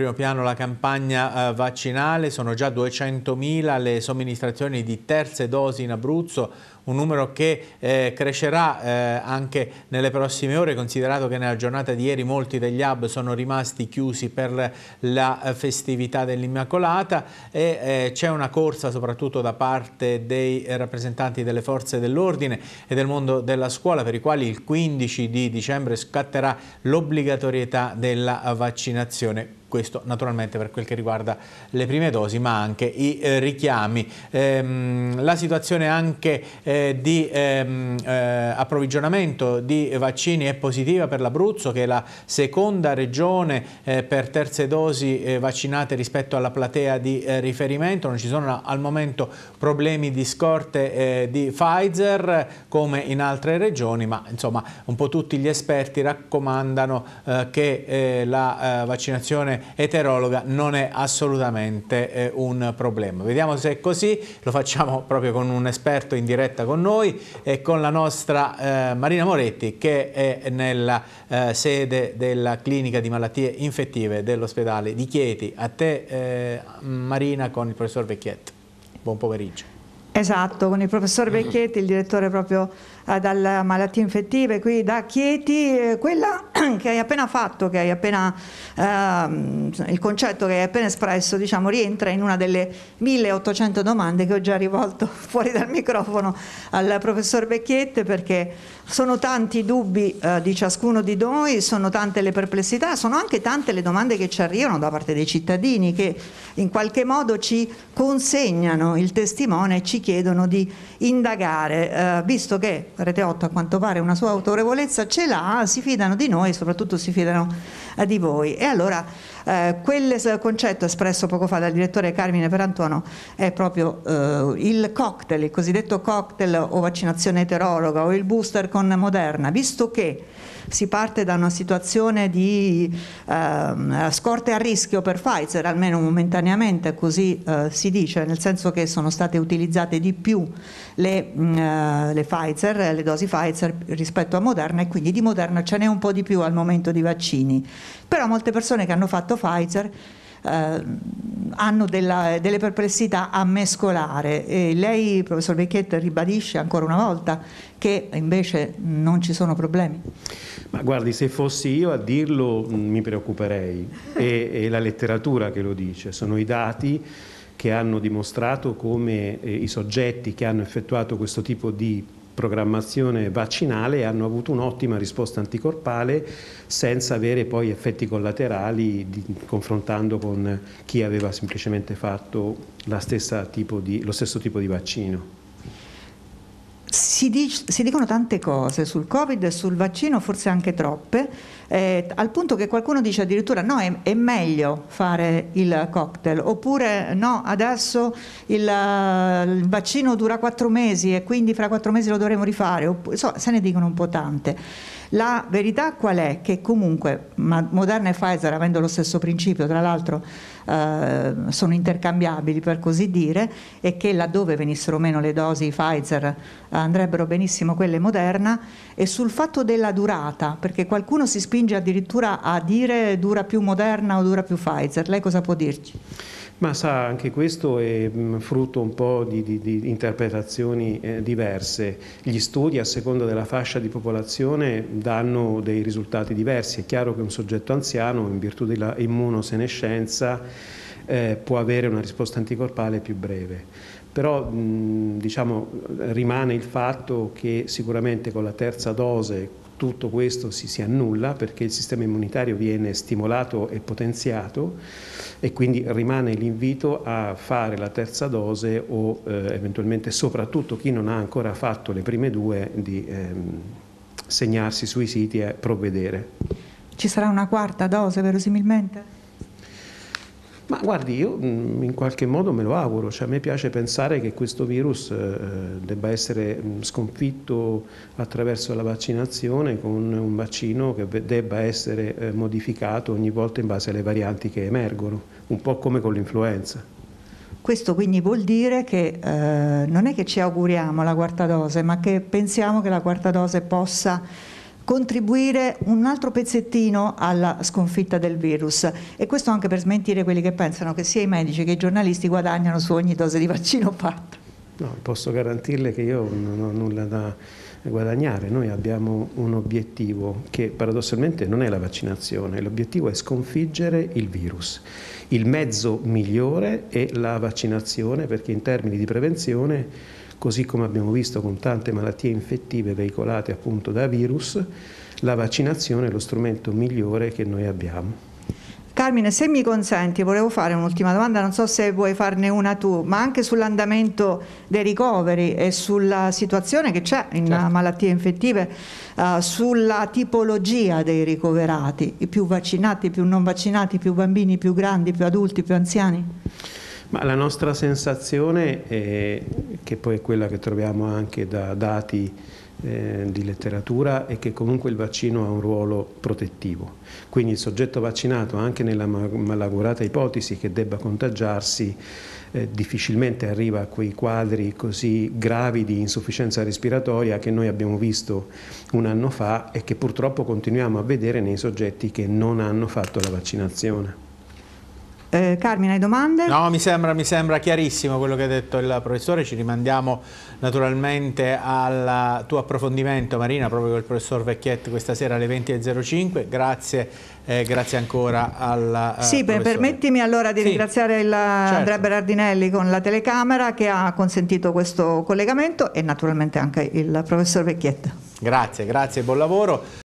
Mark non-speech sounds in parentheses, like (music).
primo piano la campagna eh, vaccinale, sono già 200.000 le somministrazioni di terze dosi in Abruzzo, un numero che eh, crescerà eh, anche nelle prossime ore, considerato che nella giornata di ieri molti degli hub sono rimasti chiusi per la festività dell'Immacolata e eh, c'è una corsa soprattutto da parte dei rappresentanti delle forze dell'ordine e del mondo della scuola per i quali il 15 di dicembre scatterà l'obbligatorietà della vaccinazione questo naturalmente per quel che riguarda le prime dosi ma anche i eh, richiami. Ehm, la situazione anche eh, di ehm, eh, approvvigionamento di vaccini è positiva per l'Abruzzo che è la seconda regione eh, per terze dosi eh, vaccinate rispetto alla platea di eh, riferimento, non ci sono al momento problemi di scorte eh, di Pfizer come in altre regioni ma insomma un po' tutti gli esperti raccomandano che la vaccinazione eterologa non è assolutamente un problema. Vediamo se è così, lo facciamo proprio con un esperto in diretta diretta con noi e con la nostra eh, Marina Moretti che è nella eh, sede della clinica di malattie infettive dell'ospedale di Chieti. A te eh, Marina con il professor Vecchietto. Buon pomeriggio. Esatto, con il professor Vecchietti, il direttore proprio eh, dalle malattie infettive qui da Chieti, eh, quella (clears throat) che hai appena fatto, che hai appena, eh, il concetto che hai appena espresso, diciamo, rientra in una delle 1800 domande che ho già rivolto (laughs) fuori dal microfono al professor Vecchietti perché sono tanti i dubbi eh, di ciascuno di noi, sono tante le perplessità, sono anche tante le domande che ci arrivano da parte dei cittadini che in qualche modo ci consegnano il testimone e ci chiedono chiedono di indagare, eh, visto che Rete 8 a quanto pare una sua autorevolezza ce l'ha, si fidano di noi e soprattutto si fidano eh, di voi. E allora eh, quel concetto espresso poco fa dal direttore Carmine Perantuono è proprio eh, il cocktail, il cosiddetto cocktail o vaccinazione eterologa o il booster con Moderna, visto che si parte da una situazione di eh, scorte a rischio per Pfizer, almeno momentaneamente, così eh, si dice, nel senso che sono state utilizzate utilizzate di più le, mh, mm, eh, le, Pfizer, le dosi Pfizer rispetto a Moderna e quindi di Moderna ce n'è un po' di più al momento di vaccini. Però molte persone che hanno fatto Pfizer eh, hanno della, delle perplessità a mescolare e lei, professor Vecchietta, ribadisce ancora una volta che invece non ci sono problemi. Ma guardi, se fossi io a dirlo mm, mi preoccuperei, è, è la letteratura che lo dice, sono i dati che hanno dimostrato come eh, i soggetti che hanno effettuato questo tipo di programmazione vaccinale hanno avuto un'ottima risposta anticorpale senza avere poi effetti collaterali di, confrontando con chi aveva semplicemente fatto tipo di, lo stesso tipo di vaccino. Si, dic- si, dicono tante cose sul Covid e sul vaccino, forse anche troppe, eh, al punto che qualcuno dice addirittura no, è, è, meglio fare il cocktail, oppure no, adesso il, il, vaccino dura quattro mesi e quindi fra quattro mesi lo dovremo rifare, opp- so, se ne dicono un po' tante. La verità qual è? Che comunque Moderna e Pfizer, avendo lo stesso principio, tra l'altro eh, sono intercambiabili per così dire, e che laddove venissero meno le dosi Pfizer eh, andrebbero benissimo quelle Moderna, e sul fatto della durata, perché qualcuno si spinge addirittura a dire dura più Moderna o dura più Pfizer, lei cosa può dirci? Ma sa, anche questo è mm, frutto un po' di, di, di interpretazioni eh, diverse. Gli studi a seconda della fascia di popolazione danno dei risultati diversi. È chiaro che un soggetto anziano, in virtù della immunosenescenza, eh, può avere una risposta anticorpale più breve. Però diciamo, rimane il fatto che sicuramente con la terza dose tutto questo si, si annulla perché il sistema immunitario viene stimolato e potenziato e quindi rimane l'invito a fare la terza dose o eh, eventualmente soprattutto chi non ha ancora fatto le prime due di... Ehm, segnarsi sui siti e provvedere. Ci sarà una quarta dose verosimilmente? Ma guardi, io mm, in qualche modo me lo auguro, cioè, a me piace pensare che questo virus eh, debba essere mm, sconfitto attraverso la vaccinazione con un vaccino che debba essere eh, modificato ogni volta in base alle varianti che emergono, un po' come con l'influenza. Questo quindi vuol dire che eh, non è che ci auguriamo la quarta dose, ma che pensiamo che la quarta dose possa contribuire un altro pezzettino alla sconfitta del virus e questo anche per smentire quelli che pensano che sia i medici che i giornalisti guadagnano su ogni dose di vaccino fatto. No, posso garantirle che io non ho nulla da guadagnare. Noi abbiamo un obiettivo che paradossalmente non è la vaccinazione, l'obiettivo è sconfiggere il virus. Il mezzo migliore è la vaccinazione perché in termini di prevenzione così come abbiamo visto con tante malattie infettive veicolate appunto da virus, la vaccinazione è lo strumento migliore che noi abbiamo. Carmine, se mi consenti, volevo fare un'ultima domanda, non so se vuoi farne una tu, ma anche sull'andamento dei ricoveri e sulla situazione che c'è in certo. malattie infettive, uh, sulla tipologia dei ricoverati, i più vaccinati, i più non vaccinati, i più bambini, i più grandi, i più adulti, i più anziani. Ma la nostra sensazione, è, che poi è quella che troviamo anche da dati eh, di letteratura è che comunque il vaccino ha un ruolo protettivo. Quindi il soggetto vaccinato, anche nella malaugurata ipotesi che debba contagiarsi, eh, difficilmente arriva a quei quadri così gravi di insufficienza respiratoria che noi abbiamo visto un anno fa e che purtroppo continuiamo a vedere nei soggetti che non hanno fatto la vaccinazione. Eh, Carmine, hai domande? No, mi sembra, mi sembra, chiarissimo quello che ha detto il professore, ci rimandiamo naturalmente al tuo approfondimento Marina, proprio col professor Vecchietti questa sera alle 20.05, grazie, eh, grazie, ancora al eh, Sì, professore. permettimi allora di sì, ringraziare il certo. Andrea Berardinelli con la telecamera che ha consentito questo collegamento e naturalmente anche il professor Vecchietti. Grazie, grazie, buon lavoro.